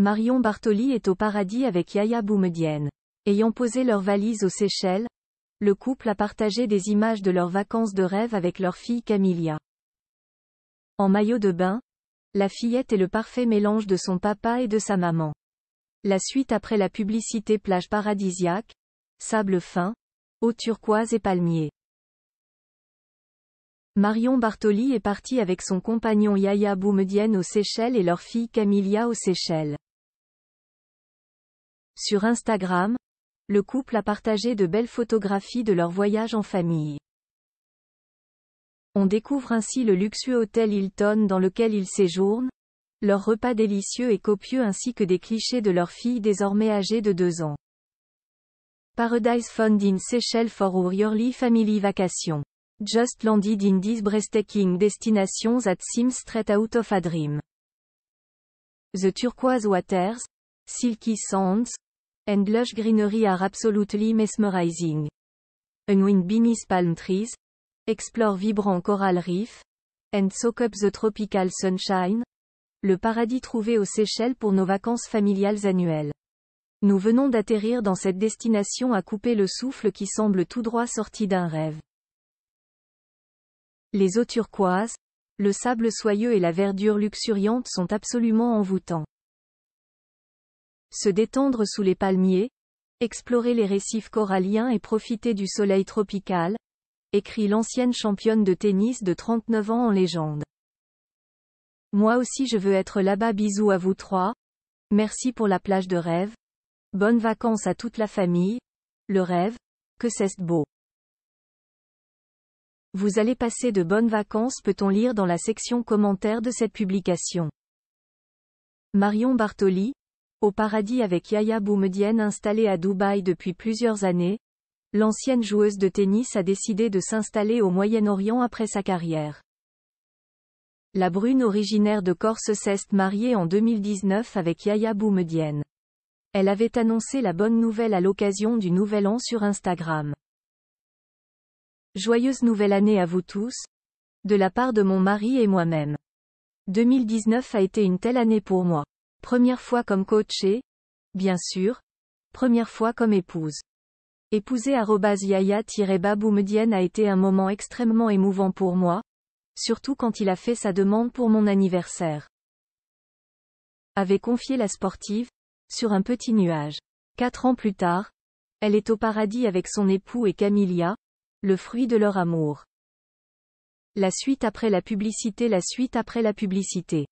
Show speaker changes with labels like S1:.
S1: Marion Bartoli est au paradis avec Yaya Boumedienne. Ayant posé leur valise aux Seychelles, le couple a partagé des images de leurs vacances de rêve avec leur fille Camilia. En maillot de bain, la fillette est le parfait mélange de son papa et de sa maman. La suite après la publicité plage paradisiaque, sable fin, eau turquoise et palmier. Marion Bartoli est partie avec son compagnon Yaya Boumedienne aux Seychelles et leur fille Camilia aux Seychelles. Sur Instagram, le couple a partagé de belles photographies de leur voyage en famille. On découvre ainsi le luxueux hôtel Hilton dans lequel ils séjournent, leur repas délicieux et copieux ainsi que des clichés de leur fille désormais âgée de deux ans. Paradise Fund in Seychelles for our yearly family vacation. Just landed in this breathtaking destinations at Sim's straight out of a dream. The turquoise waters, silky sands, and lush greenery are absolutely mesmerizing. Unwind beneath palm trees, explore vibrant coral reef, and soak up the tropical sunshine, le paradis trouvé aux Seychelles pour nos vacances familiales annuelles. Nous venons d'atterrir dans cette destination à couper le souffle qui semble tout droit sorti d'un rêve. Les eaux turquoises, le sable soyeux et la verdure luxuriante sont absolument envoûtants se détendre sous les palmiers, explorer les récifs coralliens et profiter du soleil tropical, écrit l'ancienne championne de tennis de 39 ans en légende. Moi aussi je veux être là-bas bisous à vous trois. Merci pour la plage de rêve. Bonnes vacances à toute la famille. Le rêve, que c'est beau. Vous allez passer de bonnes vacances peut-on lire dans la section commentaire de cette publication. Marion Bartoli, au paradis avec Yaya Boumedienne installée à Dubaï depuis plusieurs années, l'ancienne joueuse de tennis a décidé de s'installer au Moyen-Orient après sa carrière. La brune originaire de Corse s'est mariée en 2019 avec Yaya Boumedienne. Elle avait annoncé la bonne nouvelle à l'occasion du Nouvel An sur Instagram. Joyeuse nouvelle année à vous tous, de la part de mon mari et moi-même. 2019 a été une telle année pour moi. Première fois comme coachée, bien sûr. Première fois comme épouse. Épouser yaya medienne a été un moment extrêmement émouvant pour moi, surtout quand il a fait sa demande pour mon anniversaire. Avait confié la sportive, sur un petit nuage. Quatre ans plus tard, elle est au paradis avec son époux et Camilla, le fruit de leur amour. La suite après la publicité La suite après la publicité